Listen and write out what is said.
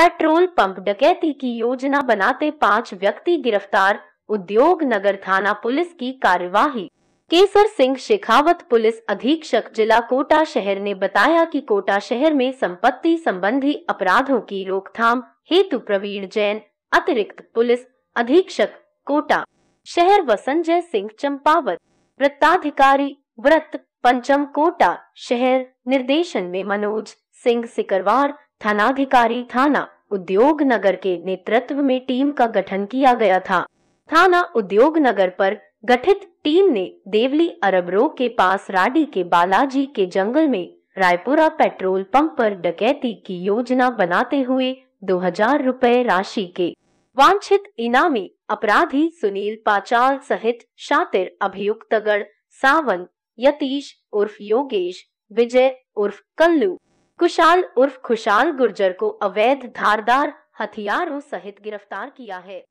petrol pump डकैती की योजना बनाते पांच व्यक्ति गिरफ्तार उद्योग नगर थाना पुलिस की कार्यवाही केसर सिंह शेखावत पुलिस अधीक्षक जिला कोटा शहर ने बताया कि कोटा शहर में संपत्ति संबंधी अपराधों की रोकथाम हेतु प्रवीण जैन अतिरिक्त पुलिस अधीक्षक कोटा शहर व संजय सिंह चंपावत वृत्ताधिकारी व्रत पंचम कोटा शहर निर्देशन में मनोज सिंह सिकरवार थानाधिकारी थाना उद्योग नगर के नेतृत्व में टीम का गठन किया गया था थाना उद्योग नगर पर गठित टीम ने देवली अरबरो के पास राडी के बालाजी के जंगल में रायपुरा पेट्रोल पंप पर डकैती की योजना बनाते हुए दो हजार रूपए राशि के वांछित इनामी अपराधी सुनील पाचाल सहित शातिर अभियुक्तगढ़ सावन यतीश उर्फ योगेश विजय उर्फ कल्लू कुशाल उर्फ खुशाल गुर्जर को अवैध धारदार हथियारों सहित गिरफ्तार किया है